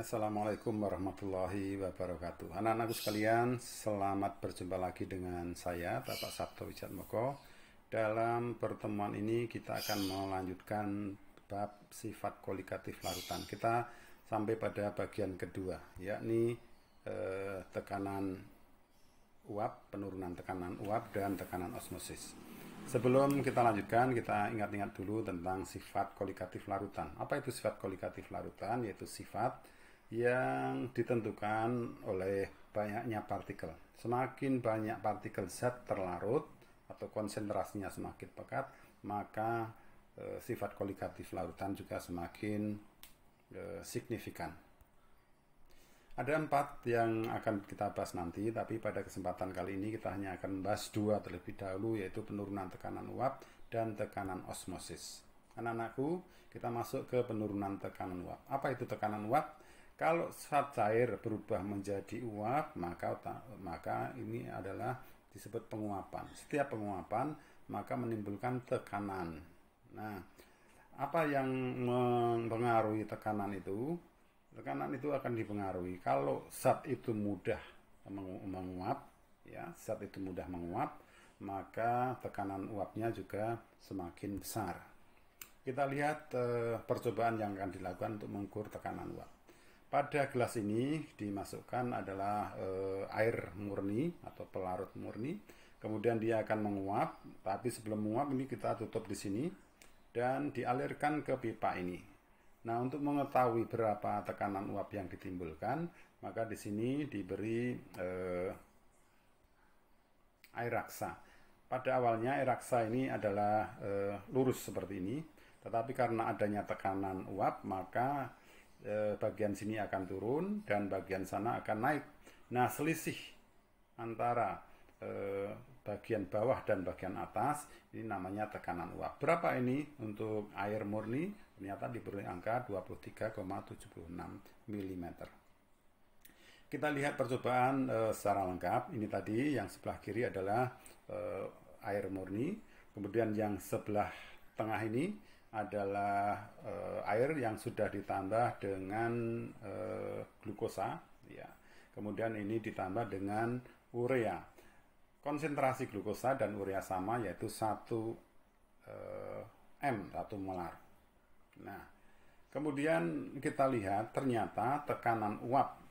Assalamualaikum warahmatullahi wabarakatuh Anak-anakku sekalian, selamat berjumpa lagi dengan saya Bapak Sabto Wijat Dalam pertemuan ini kita akan melanjutkan bab sifat kolikatif larutan Kita sampai pada bagian kedua Yakni eh, tekanan uap, penurunan tekanan uap dan tekanan osmosis Sebelum kita lanjutkan, kita ingat-ingat dulu tentang sifat kolikatif larutan. Apa itu sifat kolikatif larutan? Yaitu sifat yang ditentukan oleh banyaknya partikel. Semakin banyak partikel zat terlarut atau konsentrasinya semakin pekat, maka e, sifat koligatif larutan juga semakin e, signifikan. Ada empat yang akan kita bahas nanti, tapi pada kesempatan kali ini kita hanya akan bahas dua terlebih dahulu, yaitu penurunan tekanan uap dan tekanan osmosis. Anak-anakku, kita masuk ke penurunan tekanan uap. Apa itu tekanan uap? Kalau saat cair berubah menjadi uap, maka maka ini adalah disebut penguapan. Setiap penguapan maka menimbulkan tekanan. Nah, apa yang mempengaruhi tekanan itu? Tekanan itu akan dipengaruhi kalau zat itu mudah menguap, ya, zat itu mudah menguap, maka tekanan uapnya juga semakin besar. Kita lihat eh, percobaan yang akan dilakukan untuk mengukur tekanan uap. Pada gelas ini dimasukkan adalah e, air murni atau pelarut murni. Kemudian dia akan menguap, tapi sebelum menguap ini kita tutup di sini dan dialirkan ke pipa ini. Nah, untuk mengetahui berapa tekanan uap yang ditimbulkan, maka di sini diberi e, air raksa. Pada awalnya air raksa ini adalah e, lurus seperti ini, tetapi karena adanya tekanan uap, maka Eh, bagian sini akan turun dan bagian sana akan naik. Nah, selisih antara eh, bagian bawah dan bagian atas ini namanya tekanan uap. Berapa ini untuk air murni? Ternyata diberi angka 23,76 mm. Kita lihat percobaan e, secara lengkap. Ini tadi yang sebelah kiri adalah e, air murni, kemudian yang sebelah tengah ini adalah e, air yang sudah ditambah dengan e, glukosa ya. Kemudian ini ditambah dengan urea. Konsentrasi glukosa dan urea sama yaitu 1 e, eh, m 1 molar. Nah, kemudian kita lihat ternyata tekanan uap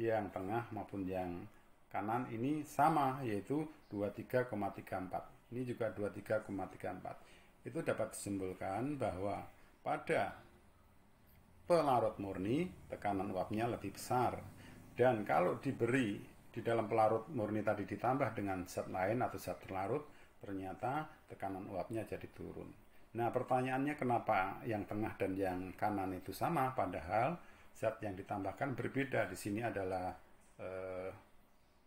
yang tengah maupun yang kanan ini sama yaitu 23,34. Ini juga 23,34 itu dapat disimpulkan bahwa pada pelarut murni tekanan uapnya lebih besar dan kalau diberi di dalam pelarut murni tadi ditambah dengan zat lain atau zat terlarut ternyata tekanan uapnya jadi turun. Nah pertanyaannya kenapa yang tengah dan yang kanan itu sama padahal zat yang ditambahkan berbeda di sini adalah eh,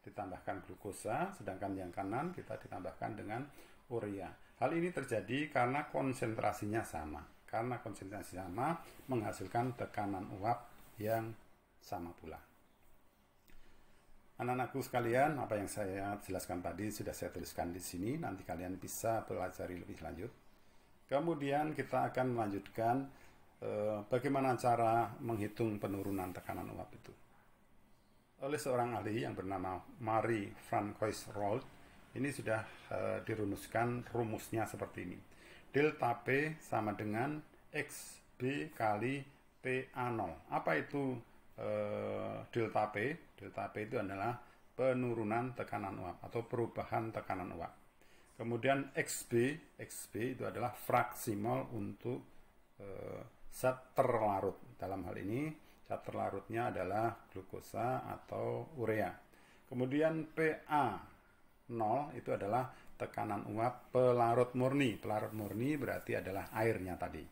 ditambahkan glukosa, sedangkan yang kanan kita ditambahkan dengan urea. Hal ini terjadi karena konsentrasinya sama. Karena konsentrasi sama menghasilkan tekanan uap yang sama pula. Anak-anakku sekalian, apa yang saya jelaskan tadi sudah saya tuliskan di sini. Nanti kalian bisa pelajari lebih lanjut. Kemudian kita akan melanjutkan eh, bagaimana cara menghitung penurunan tekanan uap itu oleh seorang ahli yang bernama Marie Francois Rold ini sudah uh, dirumuskan rumusnya seperti ini delta P sama dengan XB kali PA0 apa itu uh, delta P? delta P itu adalah penurunan tekanan uap atau perubahan tekanan uap kemudian XB XB itu adalah fraksimal untuk uh, eh, zat terlarut dalam hal ini Zat terlarutnya adalah glukosa atau urea. Kemudian PA 0 itu adalah tekanan uap pelarut murni. Pelarut murni berarti adalah airnya tadi.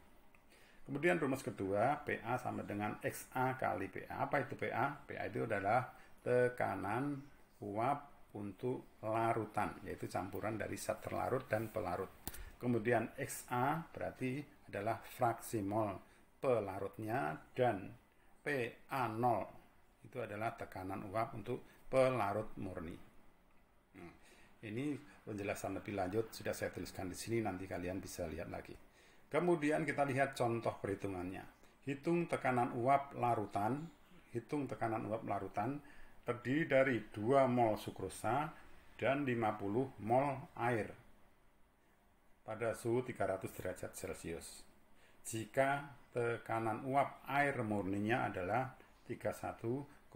Kemudian rumus kedua, PA sama dengan XA kali PA. Apa itu PA? PA itu adalah tekanan uap untuk larutan, yaitu campuran dari zat terlarut dan pelarut. Kemudian XA berarti adalah fraksi mol pelarutnya dan PA0 itu adalah tekanan uap untuk pelarut murni. Hmm. ini penjelasan lebih lanjut sudah saya tuliskan di sini nanti kalian bisa lihat lagi. Kemudian kita lihat contoh perhitungannya. Hitung tekanan uap larutan, hitung tekanan uap larutan terdiri dari 2 mol sukrosa dan 50 mol air pada suhu 300 derajat Celcius jika tekanan uap air murninya adalah 31,80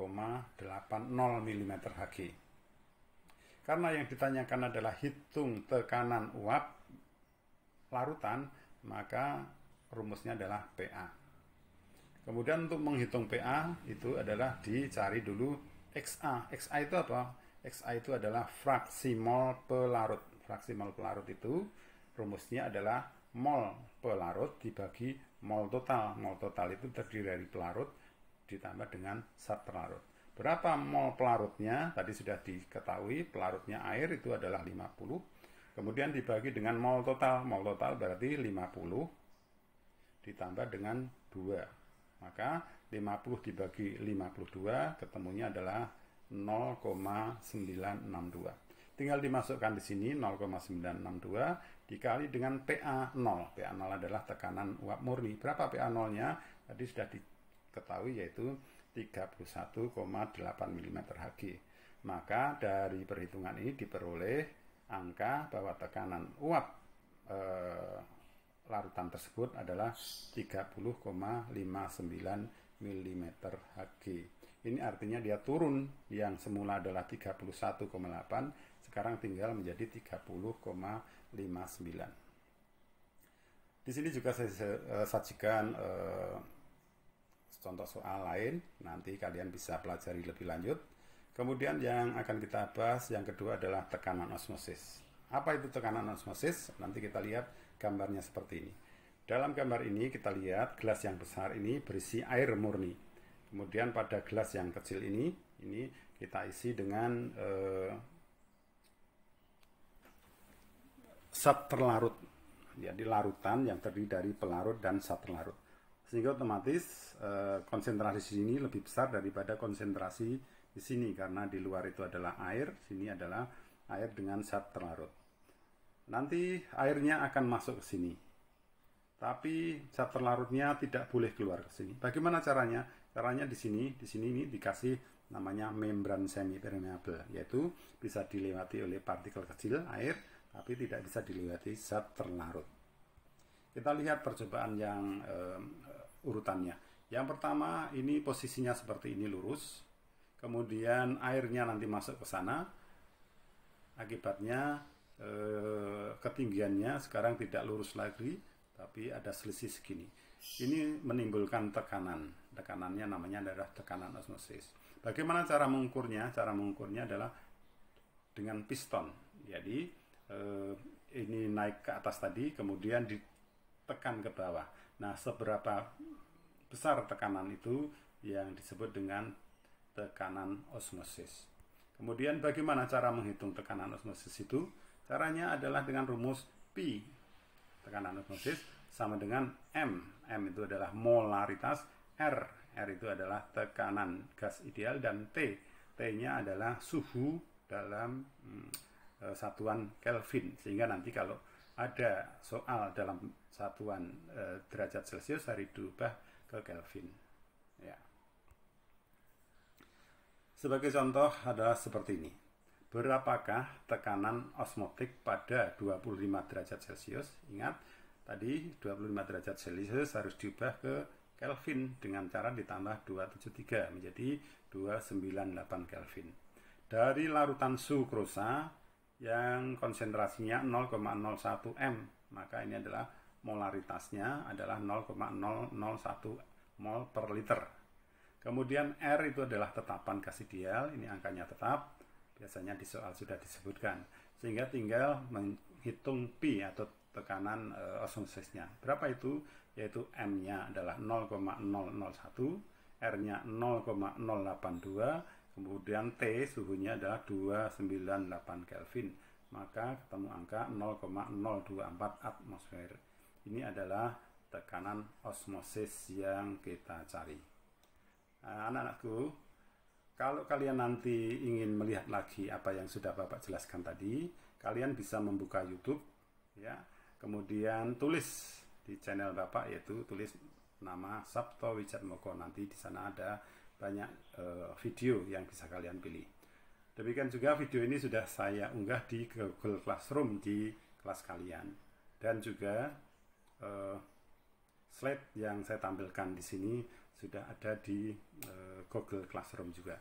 mm Hg. Karena yang ditanyakan adalah hitung tekanan uap larutan, maka rumusnya adalah PA. Kemudian untuk menghitung PA itu adalah dicari dulu XA. XA itu apa? XA itu adalah fraksi mol pelarut. Fraksi mol pelarut itu rumusnya adalah mol pelarut dibagi mol total. Mol total itu terdiri dari pelarut ditambah dengan sat pelarut. Berapa mol pelarutnya? Tadi sudah diketahui pelarutnya air itu adalah 50. Kemudian dibagi dengan mol total. Mol total berarti 50 ditambah dengan 2. Maka 50 dibagi 52 ketemunya adalah 0,962 tinggal dimasukkan di sini 0,962 dikali dengan PA0. PA0 adalah tekanan uap murni. Berapa PA0-nya? Tadi sudah diketahui yaitu 31,8 mm Hg. Maka dari perhitungan ini diperoleh angka bahwa tekanan uap e, larutan tersebut adalah 30,59 mm Hg. Ini artinya dia turun yang semula adalah 31,8 sekarang tinggal menjadi 30,59. Di sini juga saya eh, sajikan eh, contoh soal lain, nanti kalian bisa pelajari lebih lanjut. Kemudian yang akan kita bahas yang kedua adalah tekanan osmosis. Apa itu tekanan osmosis? Nanti kita lihat gambarnya seperti ini. Dalam gambar ini kita lihat gelas yang besar ini berisi air murni. Kemudian pada gelas yang kecil ini, ini kita isi dengan eh, zat terlarut jadi ya, larutan yang terdiri dari pelarut dan zat terlarut sehingga otomatis konsentrasi eh, konsentrasi sini lebih besar daripada konsentrasi di sini karena di luar itu adalah air sini adalah air dengan zat terlarut nanti airnya akan masuk ke sini tapi zat terlarutnya tidak boleh keluar ke sini bagaimana caranya caranya di sini di sini ini dikasih namanya membran semi permeable yaitu bisa dilewati oleh partikel kecil air tapi tidak bisa dilewati zat terlarut. Kita lihat percobaan yang urutannya. Yang pertama ini posisinya seperti ini lurus, kemudian airnya nanti masuk ke sana, akibatnya eh, ketinggiannya sekarang tidak lurus lagi, tapi ada selisih segini. Ini menimbulkan tekanan, tekanannya namanya adalah tekanan osmosis. Bagaimana cara mengukurnya? Cara mengukurnya adalah dengan piston. Jadi eh, ini naik ke atas tadi, kemudian ditekan ke bawah. Nah, seberapa besar tekanan itu yang disebut dengan tekanan osmosis. Kemudian bagaimana cara menghitung tekanan osmosis itu? Caranya adalah dengan rumus P. Tekanan osmosis sama dengan M. M itu adalah molaritas, R. R itu adalah tekanan gas ideal dan T. T-nya adalah suhu dalam hmm, Eh, satuan Kelvin sehingga nanti kalau ada soal dalam satuan e, derajat Celcius hari diubah ke Kelvin. Ya. Sebagai contoh adalah seperti ini. Berapakah tekanan osmotik pada 25 derajat Celcius? Ingat, tadi 25 derajat Celcius harus diubah ke Kelvin dengan cara ditambah 273 menjadi 298 Kelvin. Dari larutan sukrosa yang konsentrasinya 0,01 M. Maka ini adalah molaritasnya adalah 0,001 mol per liter. Kemudian R itu adalah tetapan kasidial ini angkanya tetap, biasanya di soal eh, sudah disebutkan. Sehingga tinggal menghitung P atau tekanan e, eh, osmosisnya. Berapa itu? Yaitu M-nya adalah 0,001, R-nya 0,082, Kemudian T suhunya adalah 298 Kelvin, maka ketemu angka 0,024 atmosfer. Ini adalah tekanan osmosis yang kita cari. Eh, anak-anakku, kalau kalian nanti ingin melihat lagi apa yang sudah Bapak jelaskan tadi, kalian bisa membuka YouTube, ya, kemudian tulis di channel Bapak yaitu tulis nama Sabto Wijatmoko nanti di sana ada banyak uh, video yang bisa kalian pilih. Demikian juga video ini sudah saya unggah di Google Classroom di kelas kalian dan juga uh, slide yang saya tampilkan di sini sudah ada di uh, Google Classroom juga.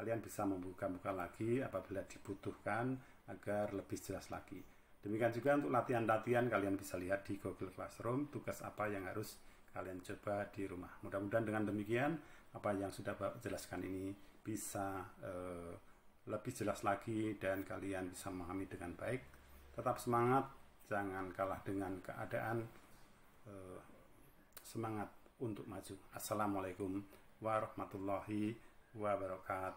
Kalian bisa membuka-buka lagi apabila dibutuhkan agar lebih jelas lagi. Demikian juga untuk latihan-latihan kalian bisa lihat di Google Classroom tugas apa yang harus kalian coba di rumah. Mudah-mudahan dengan demikian apa yang sudah Bapak jelaskan ini bisa eh, lebih jelas lagi dan kalian bisa memahami dengan baik. Tetap semangat, jangan kalah dengan keadaan. Eh, semangat untuk maju. Assalamualaikum warahmatullahi wabarakatuh.